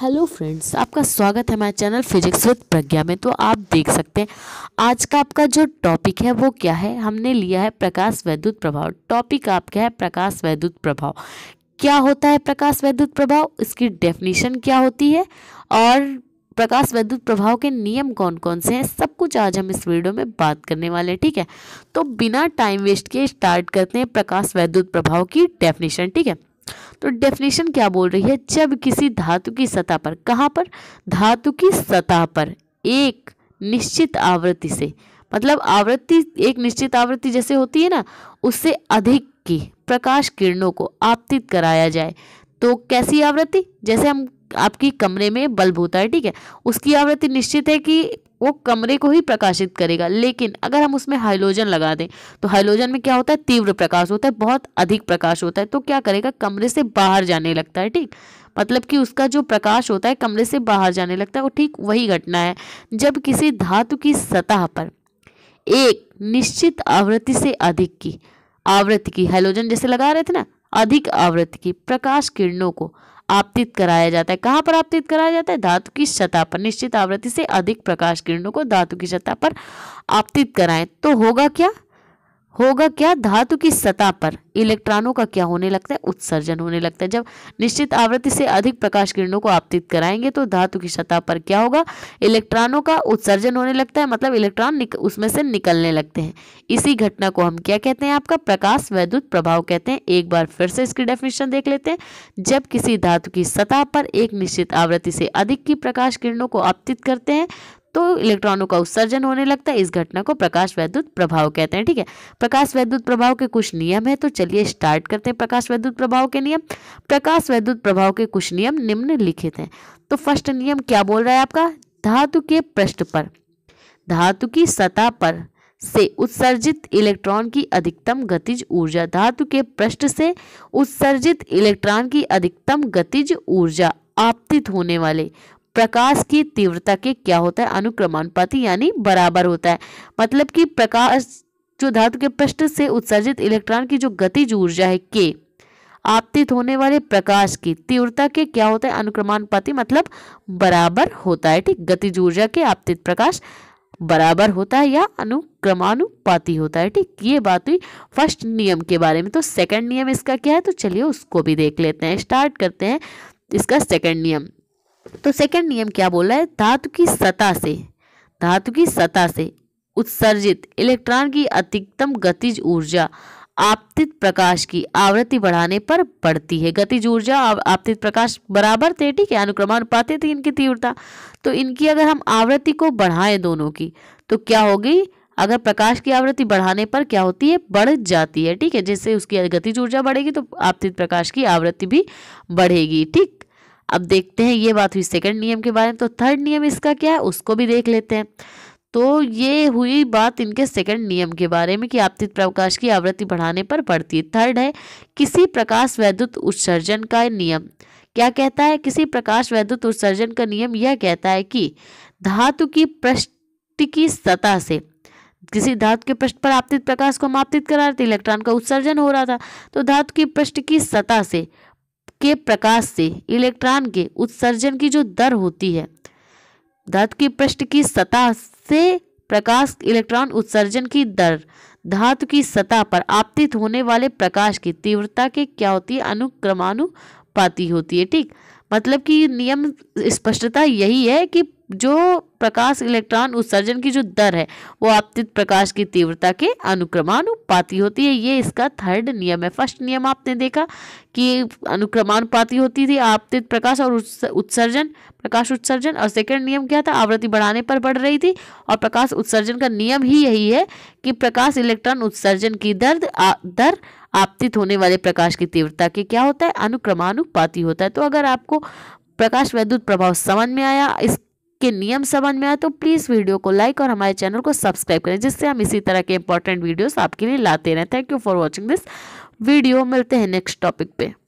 hello friends आपका स्वागत है हमारे चैनल फिजिक्स विद प्रज्ञा में तो आप देख सकते हैं आज का आपका जो टॉपिक है वो क्या है हमने लिया है प्रकाश वैद्युत प्रभाव टॉपिक आपका है प्रकाश वैद्युत प्रभाव क्या होता है प्रकाश वैद्युत प्रभाव इसकी डेफिनेशन क्या होती है और प्रकाश वैद्युत प्रभाव के नियम कौन कौन से हैं सब कुछ आज हम इस वीडियो में बात करने वाले हैं ठीक है तो बिना टाइम वेस्ट के स्टार्ट करते हैं प्रकाश वैद्युत प्रभाव की डेफिनेशन ठीक है तो डेफिनेशन क्या बोल रही है जब किसी धातु की सतह पर कहाँ पर धातु की सतह पर एक निश्चित आवृत्ति से मतलब आवृत्ति एक निश्चित आवृत्ति जैसे होती है ना उससे अधिक की प्रकाश किरणों को आपतित कराया जाए तो कैसी आवृत्ति जैसे हम आपकी कमरे में बल्ब होता है ठीक है उसकी आवृत्ति निश्चित है कि वो कमरे को ही प्रकाशित करेगा लेकिन अगर हम उसमें हाइलोजन लगा दें तो हाइलोजन में क्या होता है तीव्र प्रकाश होता है बहुत अधिक प्रकाश होता है तो क्या करेगा कमरे से बाहर जाने लगता है ठीक मतलब कि उसका जो प्रकाश होता है कमरे से बाहर जाने लगता है वो ठीक वही घटना है जब किसी धातु की सतह पर एक निश्चित आवृत्ति से अधिक की आवृत्ति की हाइलोजन जैसे लगा रहे थे ना अधिक आवृत्ति की प्रकाश किरणों को आपतित कराया जाता है कहाँ पर आपतित कराया जाता है धातु की सतह पर निश्चित आवृत्ति से अधिक प्रकाश किरणों को धातु की सतह पर आपतित कराएं तो होगा क्या होगा क्या धातु की सतह पर इलेक्ट्रॉनों का क्या होने लगता है उत्सर्जन होने लगता है जब निश्चित आवृत्ति से अधिक प्रकाश किरणों को आपतित कराएंगे तो धातु की सतह पर क्या होगा इलेक्ट्रॉनों का उत्सर्जन होने लगता है मतलब इलेक्ट्रॉन उसमें से निकलने लगते हैं इसी घटना को हम क्या कहते हैं आपका प्रकाश वैद्युत प्रभाव कहते हैं एक बार फिर से इसकी डेफिनेशन देख लेते हैं जब किसी धातु की सतह पर एक निश्चित आवृत्ति से अधिक की प्रकाश किरणों को आपतित करते हैं तो इलेक्ट्रॉनों का उत्सर्जन होने लगता है इस घटना को प्रकाश वैद्युत प्रभाव कहते हैं ठीक है प्रकाश वैद्युत प्रभाव के कुछ नियम है तो चलिए स्टार्ट करते हैं प्रकाश वैद्युत प्रभाव के नियम प्रकाश वैद्युत प्रभाव के कुछ नियम निम्नलिखित हैं तो फर्स्ट नियम क्या बोल रहा है आपका धातु के पृष्ठ पर धातु की सतह पर से उत्सर्जित इलेक्ट्रॉन की अधिकतम गतिज ऊर्जा धातु के पृष्ठ से उत्सर्जित इलेक्ट्रॉन की अधिकतम गतिज ऊर्जा आपतित होने वाले प्रकाश की तीव्रता के क्या होता है अनुक्रमानुपाति यानी बराबर होता है मतलब कि प्रकाश जो धातु के पृष्ठ से उत्सर्जित इलेक्ट्रॉन की जो गतिज ऊर्जा है के आपतित होने वाले प्रकाश की तीव्रता के क्या होता है अनुक्रमानुपाति मतलब बराबर होता है ठीक गतिज ऊर्जा के आपतित प्रकाश बराबर होता है या अनुक्रमानुपाति होता है ठीक ये बात हुई फर्स्ट नियम के बारे में तो सेकंड नियम इसका क्या है तो चलिए उसको भी देख लेते हैं स्टार्ट करते हैं इसका सेकंड नियम तो सेकंड नियम क्या बोला है धातु की सतह से धातु की सतह से उत्सर्जित इलेक्ट्रॉन की अधिकतम गतिज ऊर्जा आपतित प्रकाश की आवृत्ति बढ़ाने पर बढ़ती है गतिज ऊर्जा आपतित प्रकाश बराबर थे ठीक है अनुक्रमानुपातित थी इनकी तीव्रता तो इनकी अगर हम आवृत्ति को बढ़ाएं दोनों की तो क्या होगी अगर प्रकाश की आवृत्ति बढ़ाने पर क्या होती है बढ़ जाती है ठीक है जैसे उसकी गतिज ऊर्जा बढ़ेगी तो आपतित प्रकाश की आवृत्ति भी बढ़ेगी ठीक अब देखते हैं ये बात हुई सेकंड नियम के बारे में तो थर्ड नियम इसका क्या है उसको भी देख लेते हैं तो ये हुई बात इनके सेकंड नियम के बारे में कि आपतित प्रकाश की आवृत्ति बढ़ाने पर पड़ती है थर्ड है किसी प्रकाश वैद्युत उत्सर्जन का नियम क्या कहता है किसी प्रकाश वैद्युत उत्सर्जन का नियम यह कहता है कि धातु की पृष्ठ की सतह से किसी धातु के पृष्ठ पर आपतित प्रकाश को मापतित करा रहे थे इलेक्ट्रॉन का उत्सर्जन हो रहा था तो धातु की पृष्ठ की सतह से के प्रकाश से इलेक्ट्रॉन के उत्सर्जन की जो दर होती है धातु की पृष्ठ की सतह से प्रकाश इलेक्ट्रॉन उत्सर्जन की दर धातु की सतह पर आपतित होने वाले प्रकाश की तीव्रता के क्या होती है अनुक्रमानुपाती होती है ठीक मतलब कि नियम स्पष्टता यही है कि जो प्रकाश इलेक्ट्रॉन उत्सर्जन की जो दर है वो आपतित प्रकाश की तीव्रता के अनुक्रमानुपाती होती है ये इसका थर्ड नियम है फर्स्ट नियम आपने देखा कि अनुक्रमानुपाती होती थी आपतित प्रकाश और उत्सर्जन प्रकाश उत्सर्जन और सेकंड नियम क्या था आवृत्ति बढ़ाने पर बढ़ रही थी और प्रकाश उत्सर्जन का नियम ही यही है कि प्रकाश इलेक्ट्रॉन उत्सर्जन की दर्द दर आपतित होने वाले प्रकाश की तीव्रता के क्या होता है अनुक्रमानुपाती होता है तो अगर आपको प्रकाश वैद्युत प्रभाव समझ में आया इस के नियम समझ में आए तो प्लीज़ वीडियो को लाइक और हमारे चैनल को सब्सक्राइब करें जिससे हम इसी तरह के इंपॉर्टेंट वीडियोज़ आपके लिए लाते रहें thank you for watching this video मिलते हैं नेक्स्ट टॉपिक पे